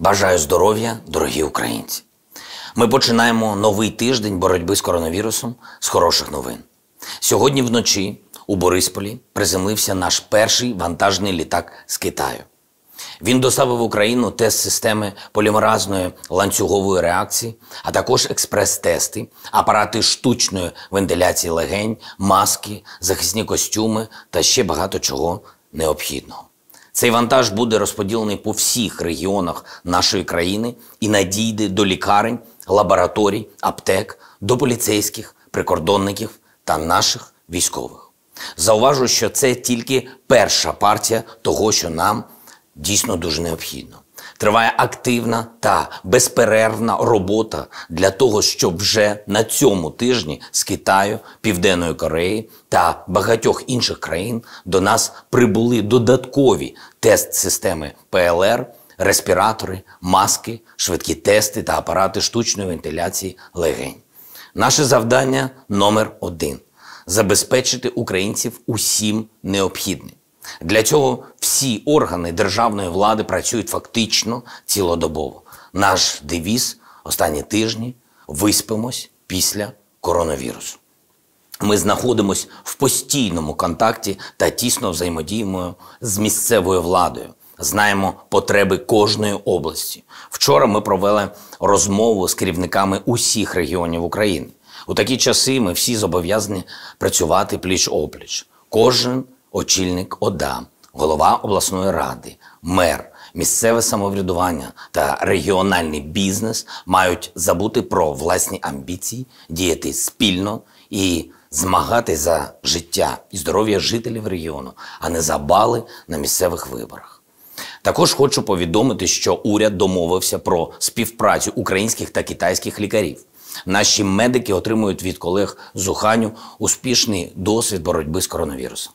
Бажаю здоров'я, дорогі українці! Ми починаємо новий тиждень боротьби з коронавірусом з хороших новин. Сьогодні вночі у Борисполі приземлився наш перший вантажний літак з Китаю. Він доставив в Україну тест системи полімеразної ланцюгової реакції, а також експрес-тести, апарати штучної вентиляції легень, маски, захисні костюми та ще багато чого необхідного. Цей вантаж буде розподілений по всіх регіонах нашої країни і надійде до лікарень, лабораторій, аптек, до поліцейських, прикордонників та наших військових. Зауважу, що це тільки перша партія того, що нам дійсно дуже необхідно. Триває активна та безперервна робота для того, щоб вже на цьому тижні з Китаю, Південної Кореї та багатьох інших країн до нас прибули додаткові тест-системи ПЛР, респіратори, маски, швидкі тести та апарати штучної вентиляції легень. Наше завдання номер один забезпечити українців усім необхідним. Для цього всі органи державної влади працюють фактично цілодобово. Наш девіз останні тижні виспимось після коронавірусу. Ми знаходимось в постійному контакті та тісно взаємодіємо з місцевою владою. Знаємо потреби кожної області. Вчора ми провели розмову з керівниками усіх регіонів України. У такі часи ми всі зобов'язані працювати пліч опліч. Кожен очільник ОДА, голова обласної ради, мер, місцеве самоврядування та регіональний бізнес мають забути про власні амбіції, діяти спільно і змагати за життя і здоров'я жителів регіону, а не за бали на місцевих виборах. Також хочу повідомити, що уряд домовився про співпрацю українських та китайських лікарів. Наші медики отримують від колег з Уханю успішний досвід боротьби з коронавірусом.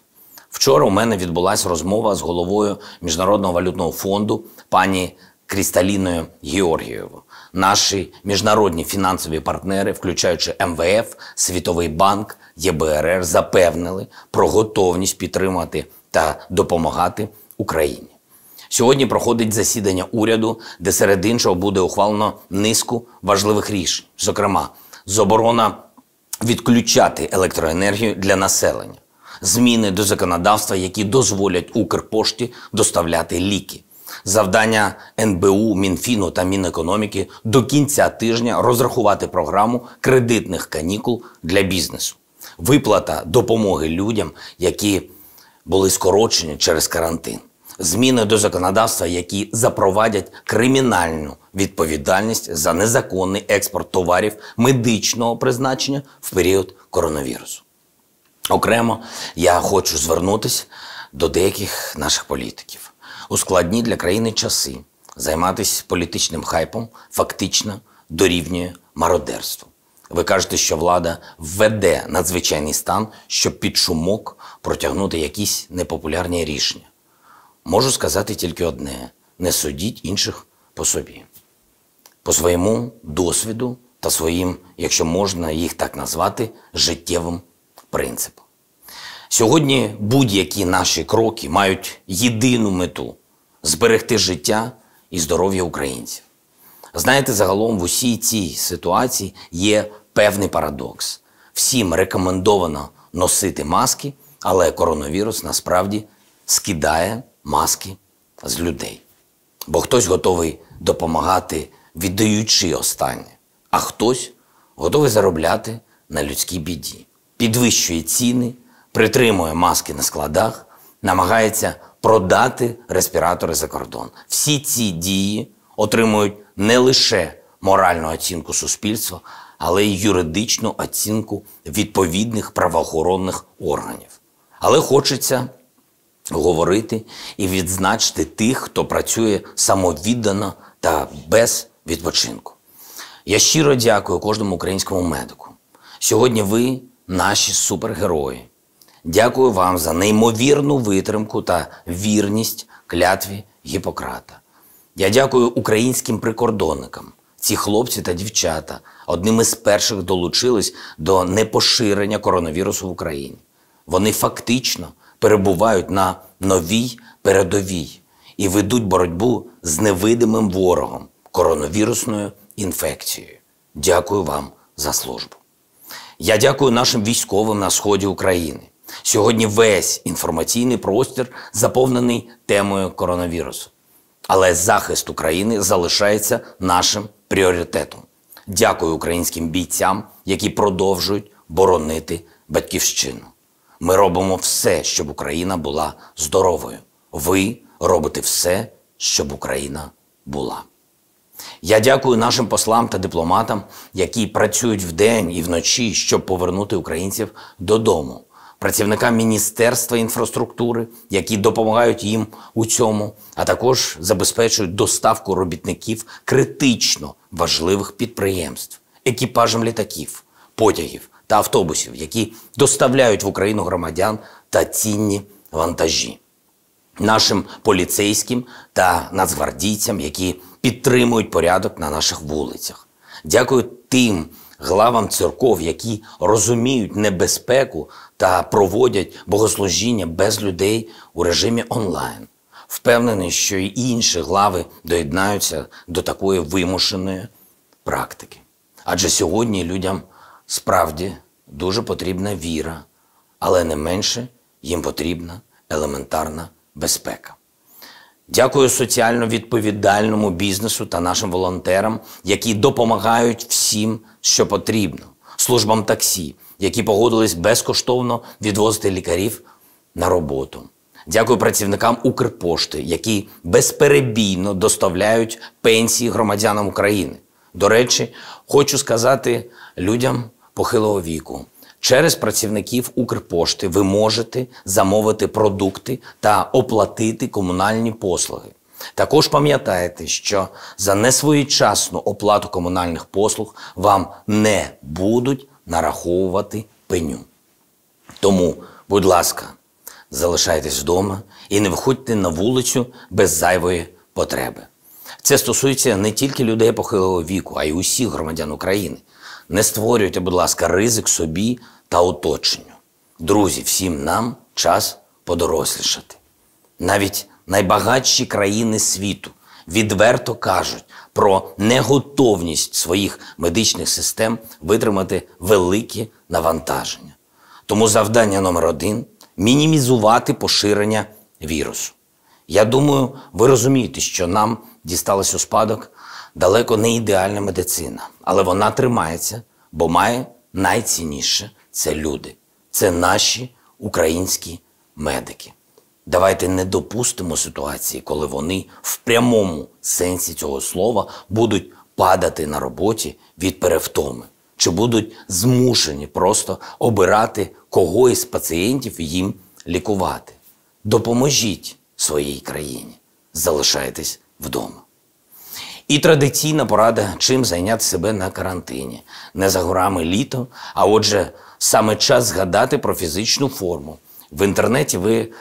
Вчора у мене відбулася розмова з головою міжнародного валютного фонду пані Крісталіною Георгієвою. Наші міжнародні фінансові партнери, включаючи МВФ, Світовий банк, ЄБРР, запевнили про готовність підтримати та допомагати Україні. Сьогодні проходить засідання уряду, де серед іншого буде ухвалено низку важливих рішень, зокрема, заборона відключати електроенергію для населення зміни до законодавства, які дозволять Укрпошті доставляти ліки. Завдання НБУ, Мінфіну та Мінекономіки до кінця тижня розрахувати програму кредитних канікул для бізнесу, виплата допомоги людям, які були скорочені через карантин, зміни до законодавства, які запровадять кримінальну відповідальність за незаконний експорт товарів медичного призначення в період коронавірусу. Окремо, я хочу звернутися до деяких наших політиків у складні для країни часи займатися політичним хайпом фактично дорівнює мародерству. Ви кажете, що влада введе надзвичайний стан, щоб під шумок протягнути якісь непопулярні рішення. Можу сказати тільки одне: не судіть інших по собі, по своєму досвіду та своїм, якщо можна їх так назвати, життєвим принцип. Сьогодні будь-які наші кроки мають єдину мету зберегти життя і здоров'я українців. Знаєте, загалом в усій цій ситуації є певний парадокс. Всім рекомендовано носити маски, але коронавірус насправді скидає маски з людей. Бо хтось готовий допомагати, віддаючи останнє, а хтось готовий заробляти на людській біді підвищує ціни, притримує маски на складах, намагається продати респіратори за кордон. Всі ці дії отримують не лише моральну оцінку суспільства, але й юридичну оцінку відповідних правоохоронних органів. Але хочеться говорити і відзначити тих, хто працює самовіддано та без відпочинку. Я щиро дякую кожному українському медику. Сьогодні ви наші супергерої. Дякую вам за неймовірну витримку та вірність клятві Гіппократа. Я дякую українським прикордонникам. Ці хлопці та дівчата одними з перших долучились до непоширення коронавірусу в Україні. Вони фактично перебувають на новій передовій і ведуть боротьбу з невидимим ворогом коронавірусною інфекцією. Дякую вам за службу. Я дякую нашим військовим на сході України. Сьогодні весь інформаційний простір заповнений темою коронавірусу. Але захист України залишається нашим пріоритетом. Дякую українським бійцям, які продовжують боронити батьківщину. Ми робимо все, щоб Україна була здоровою. Ви робите все, щоб Україна була. Я дякую нашим послам та дипломатам, які працюють вдень і вночі, щоб повернути українців додому, працівникам Міністерства інфраструктури, які допомагають їм у цьому, а також забезпечують доставку робітників критично важливих підприємств, екіпажам літаків, потягів та автобусів, які доставляють в Україну громадян та цінні вантажі, нашим поліцейським та нацгвардійцям, які підтримують порядок на наших вулицях. Дякую тим главам церков, які розуміють небезпеку та проводять богослужіння без людей у режимі онлайн. Впевнений, що і інші глави доєднаються до такої вимушеної практики. Адже сьогодні людям справді дуже потрібна віра, але не менше їм потрібна елементарна безпека. Дякую соціально відповідальному бізнесу та нашим волонтерам, які допомагають всім, що потрібно, службам таксі, які погодились безкоштовно відвозити лікарів на роботу. Дякую працівникам Укрпошти, які безперебійно доставляють пенсії громадянам України. До речі, хочу сказати людям похилого віку. Через працівників Укрпошти ви можете замовити продукти та оплатити комунальні послуги. Також пам'ятайте, що за несвоєчасну оплату комунальних послуг вам не будуть нараховувати пеню. Тому, будь ласка, залишайтесь вдома і не виходьте на вулицю без зайвої потреби. Це стосується не тільки людей похилого віку, а й усіх громадян України. Не створюйте, будь ласка, ризик собі та оточенню. Друзі, всім нам час подорослішати. Навіть найбагатші країни світу відверто кажуть про неготовність своїх медичних систем витримати великі навантаження. Тому завдання номер один мінімізувати поширення вірусу. Я думаю, ви розумієте, що нам дісталось у спадок далеко не ідеальна медицина, але вона тримається, бо має найцінніше це люди, це наші українські медики. Давайте не допустимо ситуації, коли вони в прямому сенсі цього слова будуть падати на роботі від перевтоми, чи будуть змушені просто обирати кого із пацієнтів їм лікувати. Допоможіть своїй країні, залишайтесь вдома. І традиційна порада, чим зайняти себе на карантині. Не за горами літо, а отже, саме час згадати про фізичну форму. В інтернеті ви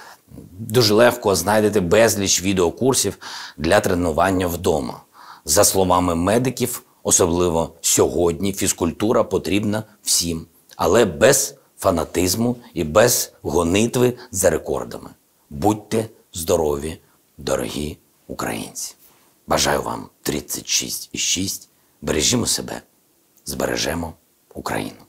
дуже легко знайдете безліч відеокурсів для тренування вдома. За словами медиків, особливо сьогодні, фізкультура потрібна всім, але без фанатизму і без гонитви за рекордами. Будьте здорові, дорогі українці! Бажаю вам 36,6. Бережімо себе, збережемо Україну.